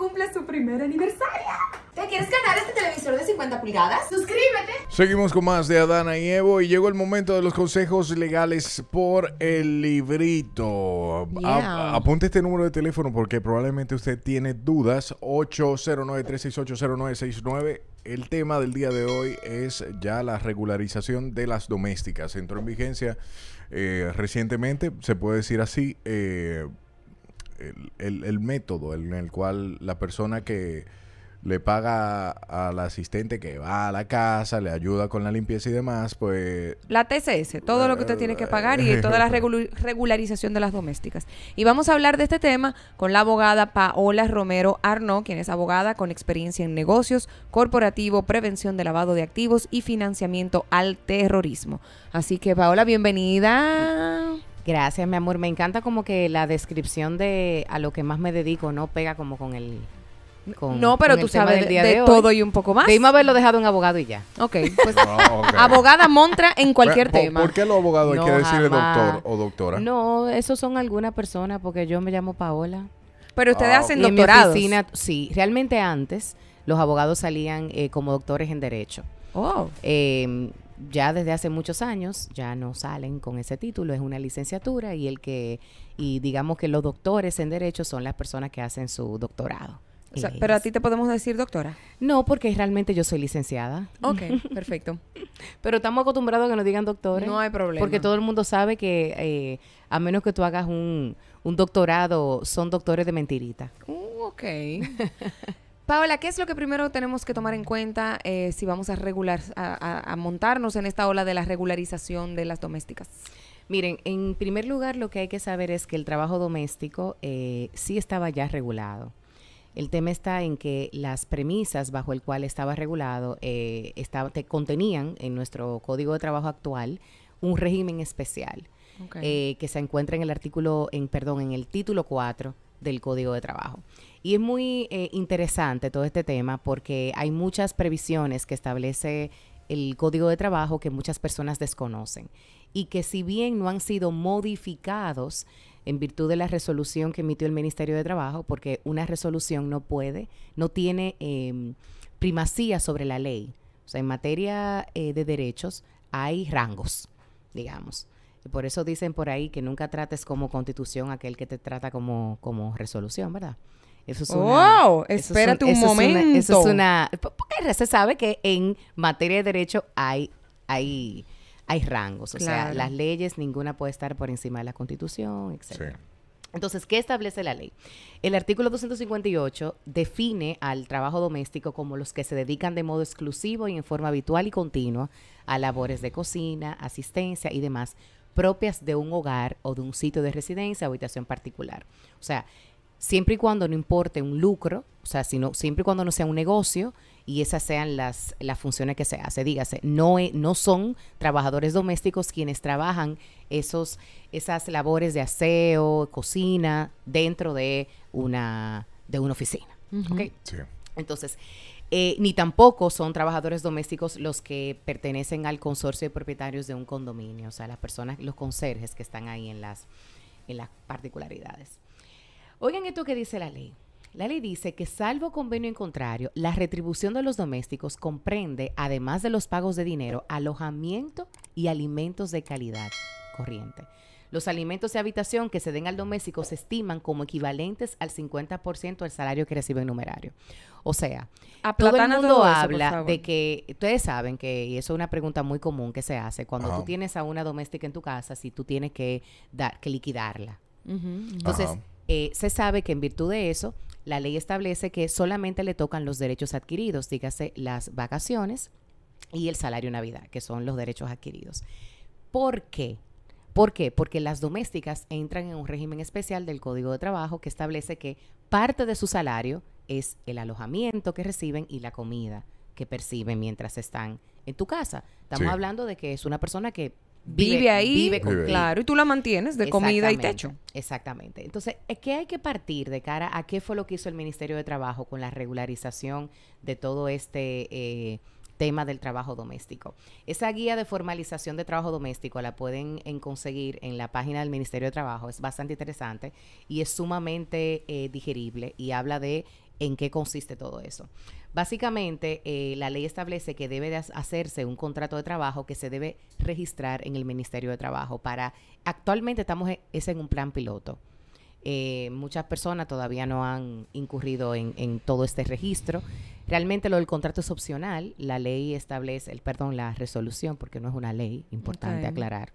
cumple su primer aniversario. ¿Te quieres ganar este televisor de 50 pulgadas? ¡Suscríbete! Seguimos con más de Adana y Evo y llegó el momento de los consejos legales por el librito. apunte este número de teléfono porque probablemente usted tiene dudas. 809-368-0969. El tema del día de hoy es ya la regularización de las domésticas. Entró en vigencia eh, recientemente, se puede decir así. Eh, el, método en el cual la persona que le paga al asistente que va a la casa, le ayuda con la limpieza y demás, pues... La TCS, todo lo que usted tiene que pagar y toda la regularización de las domésticas. Y vamos a hablar de este tema con la abogada Paola Romero Arno, quien es abogada con experiencia en negocios, corporativo, prevención de lavado de activos y financiamiento al terrorismo. Así que Paola, bienvenida. Gracias, mi amor. Me encanta como que la descripción de a lo que más me dedico no pega como con el... Con, no, pero tú sabes de, todo y un poco más. Debimos haberlo dejado un abogado y ya. Ok, pues, abogada montra en cualquier tema. ¿Por qué los abogados hay que decirle doctor o doctora? No, esos son algunas personas porque yo me llamo Paola. Pero ustedes ah, hacen doctorados. sí, realmente antes los abogados salían eh, como doctores en derecho. Oh. Eh, ya desde hace muchos años ya no salen con ese título, es una licenciatura y el que y digamos que los doctores en derecho son las personas que hacen su doctorado. pero a ti te podemos decir doctora. No, porque realmente yo soy licenciada. Ok, perfecto. pero estamos acostumbrados a que nos digan doctores. No hay problema. Porque todo el mundo sabe que eh, a menos que tú hagas un, un doctorado, son doctores de mentirita. Uh, ok. Paola, ¿qué es lo que primero tenemos que tomar en cuenta eh, si vamos a regular, a, montarnos en esta ola de la regularización de las domésticas? Miren, en primer lugar lo que hay que saber es que el trabajo doméstico eh, sí estaba ya regulado. El tema está en que las premisas bajo el cual estaba regulado eh, contenían en nuestro código de trabajo actual un régimen especial que se encuentra en el artículo, en perdón, en el título 4 del Código de Trabajo. Y es muy eh, interesante todo este tema porque hay muchas previsiones que establece el Código de Trabajo que muchas personas desconocen y que si bien no han sido modificados en virtud de la resolución que emitió el Ministerio de Trabajo, porque una resolución no puede, no tiene em, primacía sobre la ley. O sea, en materia eh, de derechos hay rangos, digamos por eso dicen por ahí que nunca trates como constitución aquel que te trata como, como resolución, ¿verdad? Eso es una, ¡Wow! espérate un, momento. eso es una. Porque se sabe que en materia de derecho hay, hay, hay rangos. O sea, las leyes, ninguna puede estar por encima de la constitución, etcétera. Entonces, ¿qué establece la ley? El artículo 258 define al trabajo doméstico como los que se dedican de modo exclusivo y en forma habitual y continua a labores de cocina, asistencia y demás propias de un hogar o de un sitio de residencia habitación particular. O sea, siempre y cuando no importe un lucro, o sea, sino, siempre y cuando no sea un negocio y esas sean las, las funciones que se hace. Dígase, no, e, no son trabajadores domésticos quienes trabajan esos, esas labores de aseo, cocina, dentro de una, de una oficina. Entonces, eh, ni tampoco son trabajadores domésticos los que pertenecen al consorcio de propietarios de un condominio, o sea, las personas, los conserjes que están ahí en las, en las particularidades. Oigan esto que dice la ley. La ley dice que salvo convenio en contrario, la retribución de los domésticos comprende, además de los pagos de dinero, alojamiento y alimentos de calidad corriente. Los alimentos y habitación que se den al doméstico se estiman como equivalentes al 50% del salario que recibe el numerario. O sea, todo el mundo habla de que, ustedes saben que, y eso es una pregunta muy común que se hace, cuando tú tienes a una doméstica en tu casa, si tú tienes que, dar, que liquidarla. Entonces, eh, se sabe que en virtud de eso, la ley establece que solamente le tocan los derechos adquiridos, dígase las vacaciones y el salario Navidad, que son los derechos adquiridos. ¿Por qué? ¿Por qué? Porque las domésticas entran en un régimen especial del Código de Trabajo que establece que parte de su salario es el alojamiento que reciben y la comida que perciben mientras están en tu casa. Estamos hablando de que es una persona que vive, ahí, vive con, claro, y tú la mantienes de comida y techo. Exactamente. Entonces, ¿eh, que hay que partir de cara a qué fue lo que hizo el Ministerio de Trabajo con la regularización de todo este... Eh, tema del trabajo doméstico. Esa guía de formalización de trabajo doméstico la pueden eh, conseguir en la página del Ministerio de Trabajo, es bastante interesante y es sumamente eh, digerible y habla de en qué consiste todo eso. Básicamente, eh, la ley establece que debe hacerse un contrato de trabajo que se debe registrar en el Ministerio de Trabajo. Para actualmente estamos e-, es en un plan piloto. Eh, muchas personas todavía no han incurrido en, todo este registro. Realmente lo del contrato es opcional. La ley establece, el, perdón, la resolución, porque no es una ley, importante aclarar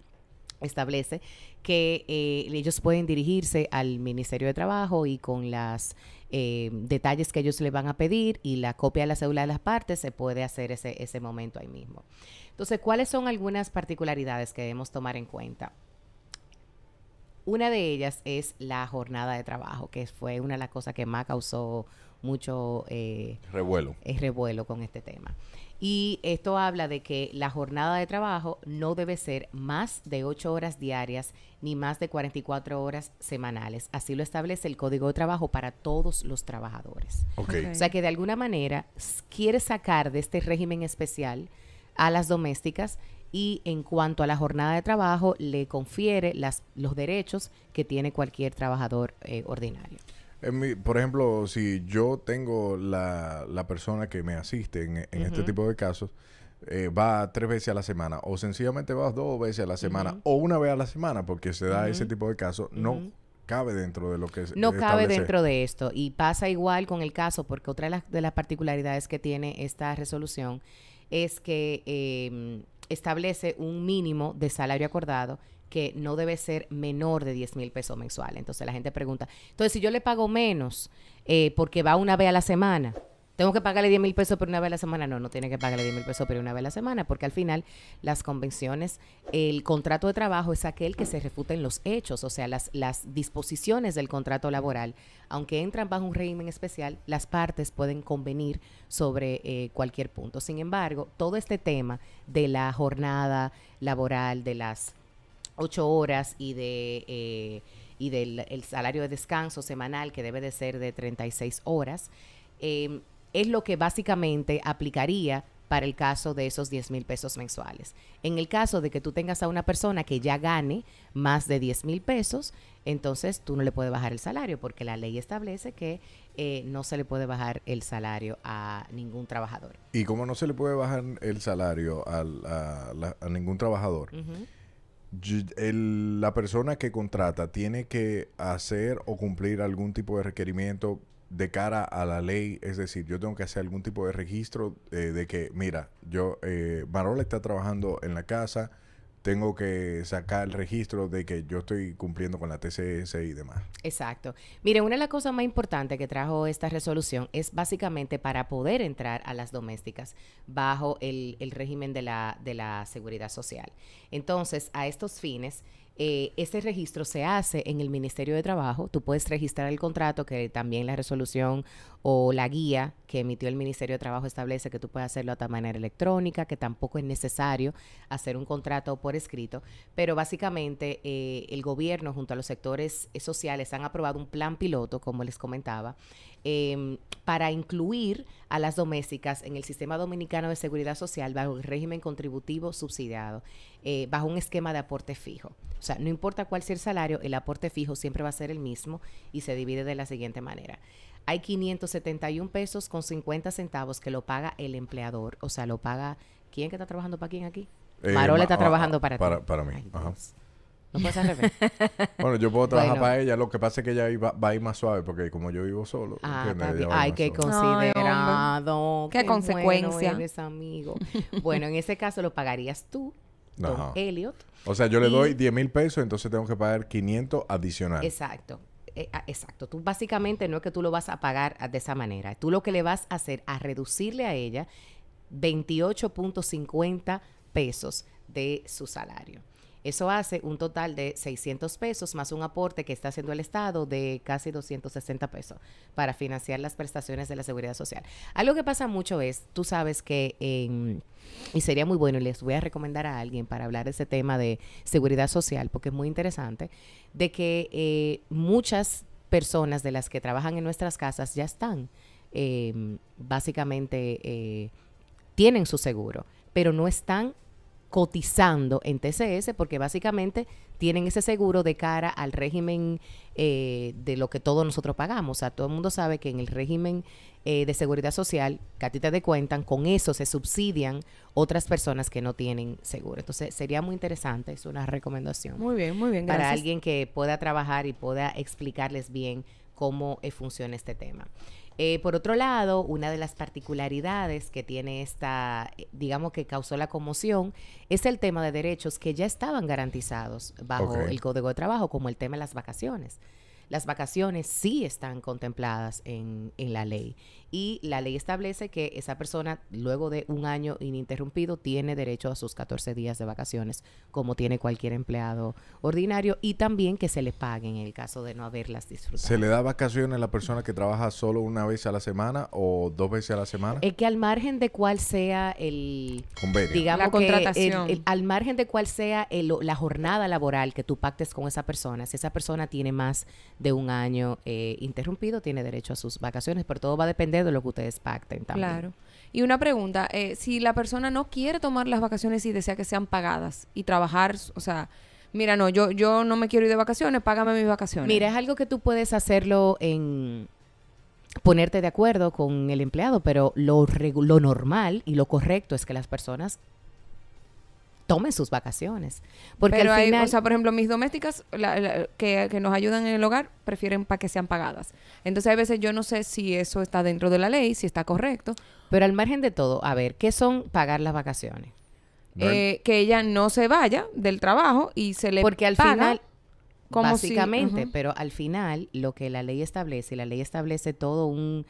establece que eh, ellos pueden dirigirse al Ministerio de Trabajo y con los eh, detalles que ellos le van a pedir y la copia de la cédula de las partes se puede hacer ese, ese momento ahí mismo. Entonces, ¿cuáles son algunas particularidades que debemos tomar en cuenta? Una de ellas es la jornada de trabajo, que fue una de las cosas que más causó mucho eh, revuelo. Es eh, revuelo con este tema. Y esto habla de que la jornada de trabajo no debe ser más de 8 horas diarias ni más de 44 horas semanales. Así lo establece el Código de Trabajo para todos los trabajadores. O sea que de alguna manera quiere sacar de este régimen especial a las domésticas y en cuanto a la jornada de trabajo le confiere las, los derechos que tiene cualquier trabajador eh, ordinario. por ejemplo, si yo tengo la, persona que me asiste en, este tipo de casos, eh, va tres veces a la semana o sencillamente va dos veces a la semana o una vez a la semana porque se da ese tipo de casos, no cabe dentro de lo que es. No cabe dentro de esto y pasa igual con el caso porque otra de las, particularidades que tiene esta resolución es que... Em, establece un mínimo de salario acordado que no debe ser menor de 10 mil pesos mensuales. Entonces la gente pregunta, entonces si yo le pago menos eh, porque va una vez a la semana, tengo que pagarle 10 mil pesos por una vez a la semana. No, no tiene que pagarle 10 mil pesos por una vez a la semana, porque al final las convenciones, el contrato de trabajo es aquel que se refuta en los hechos, o sea, las, las disposiciones del contrato laboral. Aunque entran bajo un régimen especial, las partes pueden convenir sobre eh, cualquier punto. Sin embargo, todo este tema de la jornada laboral, de las ocho horas y de... Eh, y del salario de descanso semanal que debe de ser de 36 horas, eh, es lo que básicamente aplicaría para el caso de esos 10 mil pesos mensuales. En el caso de que tú tengas a una persona que ya gane más de 10 mil pesos, entonces tú no le puedes bajar el salario porque la ley establece que eh, no se le puede bajar el salario a ningún trabajador. Y como no se le puede bajar el salario a, ningún trabajador, la persona que contrata tiene que hacer o cumplir algún tipo de requerimiento de cara a la ley, es decir, yo tengo que hacer algún tipo de registro eh, de que, mira, yo, eh, Marola está trabajando en la casa, tengo que sacar el registro de que yo estoy cumpliendo con la TCS y demás. Exacto. Mire, una de las cosas más importantes que trajo esta resolución es básicamente para poder entrar a las domésticas bajo el, el régimen de la, de la seguridad social. Entonces, a estos fines, este ese registro se hace en el Ministerio de Trabajo. Tú puedes registrar el contrato, que también la resolución o la guía que emitió el Ministerio de Trabajo establece que tú puedes hacerlo de manera electrónica, que tampoco es necesario hacer un contrato por escrito. Pero básicamente eh, el gobierno junto a los sectores sociales han aprobado un plan piloto, como les comentaba, eh, para incluir a las domésticas en el sistema dominicano de seguridad social bajo el régimen contributivo subsidiado, eh, bajo un esquema de aporte fijo. O sea, no importa cuál sea el salario, el aporte fijo siempre va a ser el mismo y se divide de la siguiente manera. Hay 571 pesos con 50 centavos que lo paga el empleador, o sea, lo paga... ¿Quién que está trabajando para quién aquí? Eh, Marola está ah, trabajando ah, para, ti. Para mí. Ajá. bueno, yo puedo trabajar para ella. Lo que pasa es que ella va, va, a ir más suave porque como yo vivo solo. Hay ah, Ay, qué considerado. qué, consecuencia. Bueno amigo. bueno, en ese caso lo pagarías tú, Elliot. O sea, yo le doy 10 mil pesos, entonces tengo que pagar 500 adicionales. Exacto eh, ah, exacto, tú básicamente no es que tú lo vas a pagar ah, de esa manera, tú lo que le vas a hacer a reducirle a ella 28.50 pesos de su salario. Eso hace un total de 600 pesos más un aporte que está haciendo el Estado de casi 260 pesos para financiar las prestaciones de la seguridad social. Algo que pasa mucho es, tú sabes que, em, y sería muy bueno, y les voy a recomendar a alguien para hablar de ese tema de seguridad social, porque es muy interesante, de que eh, muchas personas de las que trabajan en nuestras casas ya están em, básicamente, eh, tienen su seguro, pero no están cotizando en TCS porque básicamente tienen ese seguro de cara al régimen eh, de lo que todos nosotros pagamos. O sea, todo el mundo sabe que en el régimen eh, de seguridad social, que a ti te cuentan, con eso se subsidian otras personas que no tienen seguro. Entonces, sería muy interesante, es una recomendación. Muy bien, muy bien, gracias. Para alguien que pueda trabajar y pueda explicarles bien cómo eh, funciona este tema. Eh, por otro lado, una de las particularidades que tiene esta, eh, digamos que causó la conmoción, es el tema de derechos que ya estaban garantizados bajo el Código de Trabajo, como el tema de las vacaciones. Las vacaciones sí están contempladas en la ley y la ley establece que esa persona luego de un año ininterrumpido tiene derecho a sus 14 días de vacaciones como tiene cualquier empleado ordinario y también que se le paguen en el caso de no haberlas disfrutado. ¿Se le da vacaciones a la persona que trabaja solo una vez a la semana o dos veces a la semana? Es que al margen de cuál sea el digamos la contratación. al margen de cuál sea la jornada laboral que tú pactes con esa persona, si esa persona tiene más de un año eh, interrumpido, tiene derecho a sus vacaciones, pero todo va a depender de lo que ustedes pacten también. Claro. Y una pregunta, eh, si la persona no quiere tomar las vacaciones y desea que sean pagadas y trabajar, o sea, mira, no, yo, yo no me quiero ir de vacaciones, págame mis vacaciones. Mira, es algo que tú puedes hacerlo en ponerte de acuerdo con el empleado, pero lo, lo normal y lo correcto es que las personas tomen sus vacaciones. Porque Pero hay, o sea, por ejemplo, mis domésticas que, nos ayudan en el hogar prefieren para que sean pagadas. Entonces, a veces yo no sé si eso está dentro de la ley, si está correcto. Pero al margen de todo, a ver, ¿qué son pagar las vacaciones? Eh, que ella no se vaya del trabajo y se le Porque al final básicamente, pero al final lo que la ley establece, la ley establece todo un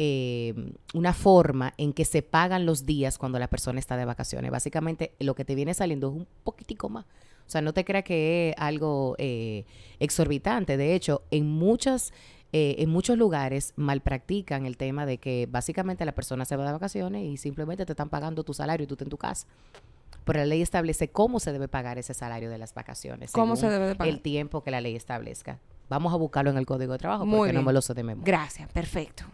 eh, una forma en que se pagan los días cuando la persona está de vacaciones. Básicamente lo que te viene saliendo es un poquitico más. O sea, no te creas que es algo eh, exorbitante. De hecho, en muchas... Eh, en muchos lugares mal malpractican el tema de que básicamente la persona se va de vacaciones y simplemente te están pagando tu salario y tú estás en tu casa. Pero la ley establece cómo se debe pagar ese salario de las vacaciones. ¿Cómo se debe pagar? El tiempo que la ley establezca. Vamos a buscarlo en el Código de Trabajo Muy porque no me lo sé de memoria. Gracias, perfecto.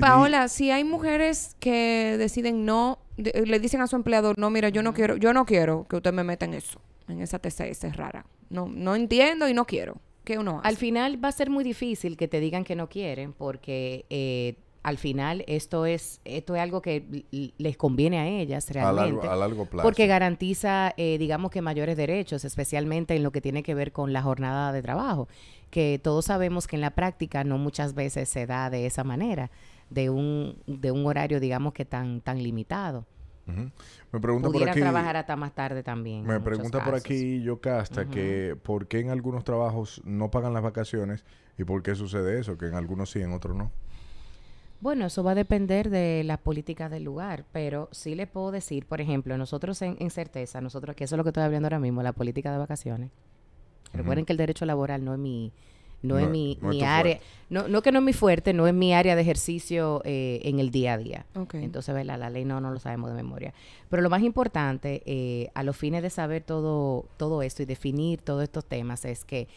Paola, si hay mujeres que deciden no, eh, le dicen a su empleador, no, mira, yo no quiero, yo no quiero que usted me meta en eso, en esa TCS rara. No, no entiendo y no quiero. ¿Qué uno hace? Al final va a ser muy difícil que te digan que no quieren, porque eh, al final esto es esto es algo que les conviene a ellas realmente. A largo, plazo. Porque garantiza, eh, digamos que mayores derechos, especialmente en lo que tiene que ver con la jornada de trabajo, que todos sabemos que en la práctica no muchas veces se da de esa manera, de un, de un horario, digamos que tan, tan limitado. Me pregunta por aquí. trabajar hasta más tarde también. Me pregunta por aquí yo que por qué en algunos trabajos no pagan las vacaciones y por qué sucede eso, que en algunos sí, en otros no. Bueno, eso va a depender de la política del lugar, pero sí le puedo decir, por ejemplo, nosotros en, certeza, nosotros, que eso es lo que estoy hablando ahora mismo, la política de vacaciones. Recuerden que el derecho laboral no es mi, no, es mi, área, no, no, que no es mi fuerte, no es mi área de ejercicio eh, en el día a día. Entonces, ¿verdad? La ley no, no lo sabemos de memoria. Pero lo más importante, eh, a los fines de saber todo, todo esto y definir todos estos temas, es que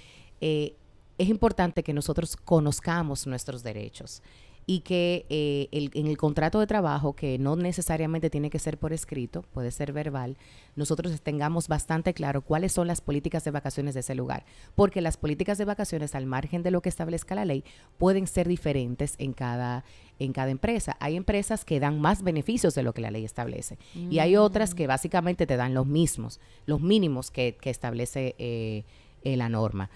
eh, es importante que nosotros conozcamos nuestros derechos y que eh, en el contrato de trabajo, que no necesariamente tiene que ser por escrito, puede ser verbal, nosotros tengamos bastante claro cuáles son las políticas de vacaciones de ese lugar, porque las políticas de vacaciones, al margen de lo que establezca la ley, pueden ser diferentes en cada, en cada empresa. Hay empresas que dan más beneficios de lo que la ley establece y hay mm. otras que básicamente te dan los mismos, los mínimos que, establece eh, eh, la norma.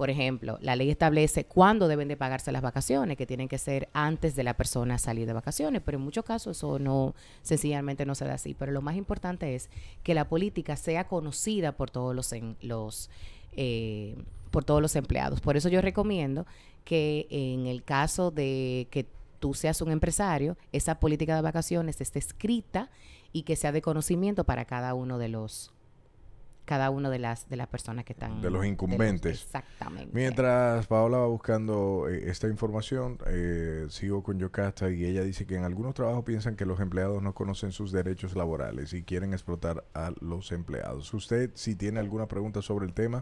Por ejemplo, la ley establece cuándo deben de pagarse las vacaciones, que tienen que ser antes de la persona salir de vacaciones, pero en muchos casos eso no, sencillamente no se da así. Pero lo más importante es que la política sea conocida por todos los, en, los eh, por todos los empleados. Por eso yo recomiendo que en el caso de que tú seas un empresario, esa política de vacaciones esté escrita y que sea de conocimiento para cada uno de los cada una de las de las personas que están de los incumbentes. exactamente. Mientras Paola va buscando eh, esta información, eh, sigo con Yocasta y ella dice que en algunos trabajos piensan que los empleados no conocen sus derechos laborales y quieren explotar a los empleados. Usted si tiene alguna pregunta sobre el tema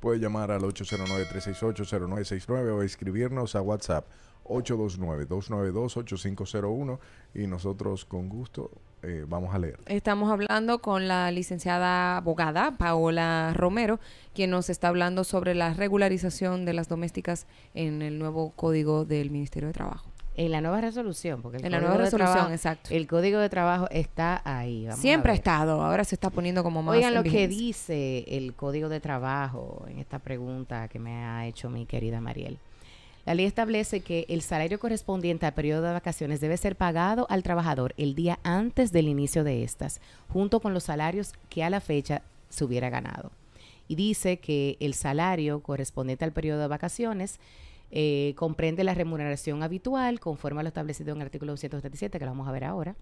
puede llamar al 809-368-0969 o escribirnos a WhatsApp 829-292-8501 y nosotros con gusto eh, vamos a leer. Estamos hablando con la licenciada abogada Paola Romero, quien nos está hablando sobre la regularización de las domésticas en el nuevo código del Ministerio de Trabajo. En la nueva resolución, porque el en la nueva resolución, exacto. El código de trabajo está ahí. Siempre ha estado, ahora se está poniendo como más. Oigan lo que dice el código de trabajo en esta pregunta que me ha hecho mi querida Mariel. La ley establece que el salario correspondiente al periodo de vacaciones debe ser pagado al trabajador el día antes del inicio de estas, junto con los salarios que a la fecha se hubiera ganado. Y dice que el salario correspondiente al periodo de vacaciones eh, comprende la remuneración habitual conforme a lo establecido en el artículo 277, que lo vamos a ver ahora.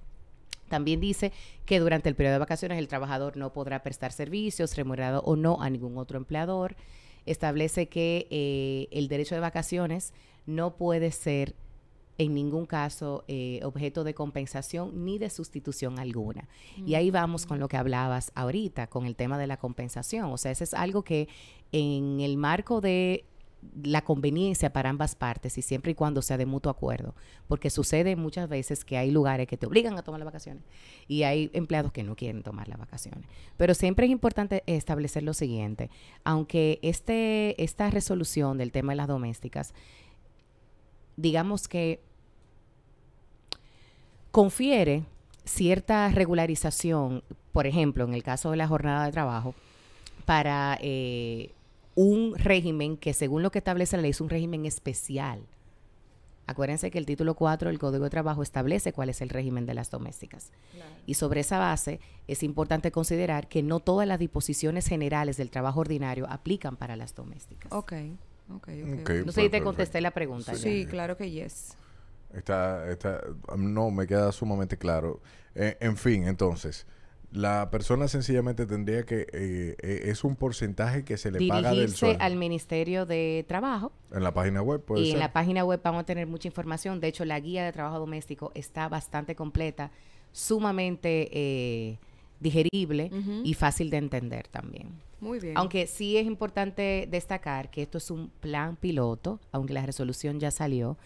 También dice que durante el periodo de vacaciones el trabajador no podrá prestar servicios remunerado o no a ningún otro empleador establece que eh, el derecho de vacaciones no puede ser en ningún caso eh, objeto de compensación ni de sustitución alguna. Y ahí vamos con lo que hablabas ahorita, con el tema de la compensación. O sea, ese es algo que en el marco de la conveniencia para ambas partes y siempre y cuando sea de mutuo acuerdo, porque sucede muchas veces que hay lugares que te obligan a tomar las vacaciones y hay empleados que no quieren tomar las vacaciones. Pero siempre es importante establecer lo siguiente, aunque este, esta resolución del tema de las domésticas, digamos que confiere cierta regularización, por ejemplo, en el caso de la jornada de trabajo, para... Eh, un régimen que según lo que establece la ley es un régimen especial. Acuérdense que el título 4 del Código de Trabajo establece cuál es el régimen de las domésticas. Y sobre esa base es importante considerar que no todas las disposiciones generales del trabajo ordinario aplican para las domésticas. Ok, ok, okay. okay no sé si te contesté la pregunta. Sí, claro que yes. Está, está, um, no, me queda sumamente claro. Eh, en fin, entonces, la persona sencillamente tendría que, eh, e-, es un porcentaje que se le paga del sueldo. al Ministerio de Trabajo. En la página web, pues. Y en la página web vamos a tener mucha información. De hecho, la guía de trabajo doméstico está bastante completa, sumamente eh, digerible y fácil de entender también. Muy bien. Aunque sí es importante destacar que esto es un plan piloto, aunque la resolución ya salió.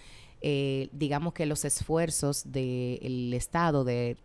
Eh, digamos que los esfuerzos del Estado de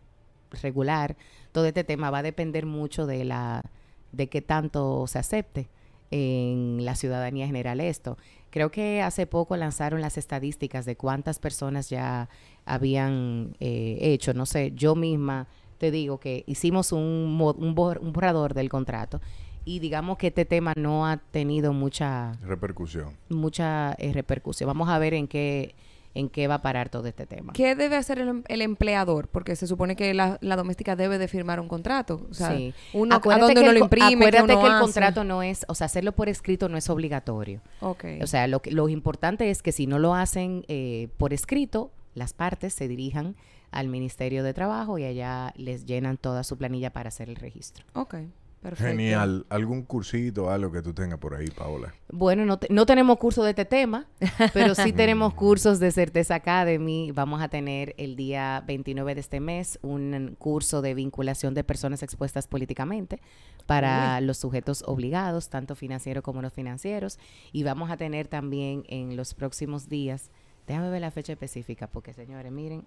regular todo este tema va a depender mucho de la de qué tanto se acepte en la ciudadanía general esto. Creo que hace poco lanzaron las estadísticas de cuántas personas ya habían eh, hecho. No sé, yo misma te digo que hicimos un, un, borrador del contrato y digamos que este tema no ha tenido mucha repercusión. Mucha eh, repercusión. Vamos a ver en qué en qué va a parar todo este tema. ¿Qué debe hacer el, em-, empleador? Porque se supone que la, doméstica debe de firmar un contrato. O sí. uno, uno lo imprime? Acuérdate que, el contrato no es, o sea, hacerlo por escrito no es obligatorio. Okay. O sea, lo, lo importante es que si no lo hacen eh, por escrito, las partes se dirijan al Ministerio de Trabajo y allá les llenan toda su planilla para hacer el registro. Okay. Genial. ¿Algún cursito, algo que tú tengas por ahí, Paola? Bueno, no, no tenemos curso de este tema, pero sí tenemos mm. cursos de Certeza Academy. Vamos a tener el día 29 de este mes un curso de vinculación de personas expuestas políticamente para los sujetos obligados, tanto financieros como los financieros. Y vamos a tener también en los próximos días, déjame ver la fecha específica, porque señores, miren,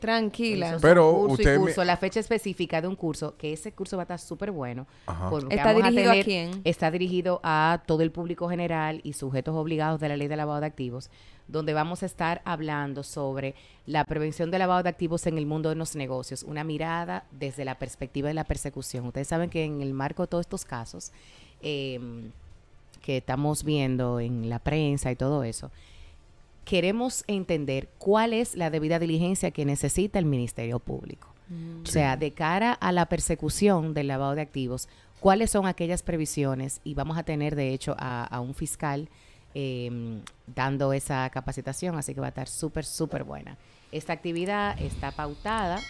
Tranquila. Pero curso curso, la fecha específica de un curso, que ese curso va a estar súper bueno. ¿Está dirigido a, quién? Está dirigido a todo el público general y sujetos obligados de la ley de lavado de activos, donde vamos a estar hablando sobre la prevención de lavado de activos en el mundo de los negocios, una mirada desde la perspectiva de la persecución. Ustedes saben que en el marco de todos estos casos em, que estamos viendo en la prensa y todo eso, queremos entender cuál es la debida diligencia que necesita el Ministerio Público. Mm. O sea, de cara a la persecución del lavado de activos, cuáles son aquellas previsiones y vamos a tener de hecho a, un fiscal em, dando esa capacitación, así que va a estar súper, súper buena. Esta actividad está pautada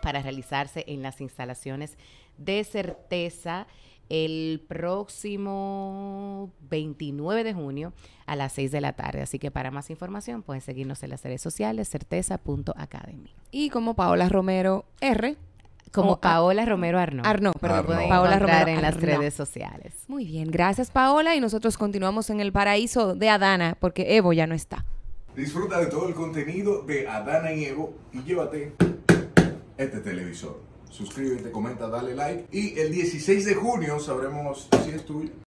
para realizarse en las instalaciones de certeza el próximo 29 de junio a las 6 de la tarde. Así que para más información pueden seguirnos en las redes sociales certeza.academy. Y como Paola Romero R. Como Paola Romero Arno. Arno, perdón. Paola Romero en las redes sociales. Muy bien, gracias Paola y nosotros continuamos en el paraíso de Adana porque Evo ya no está. Disfruta de todo el contenido de Adana y Evo y llévate este televisor suscríbete, comenta, dale like. Y el 16 de junio sabremos si es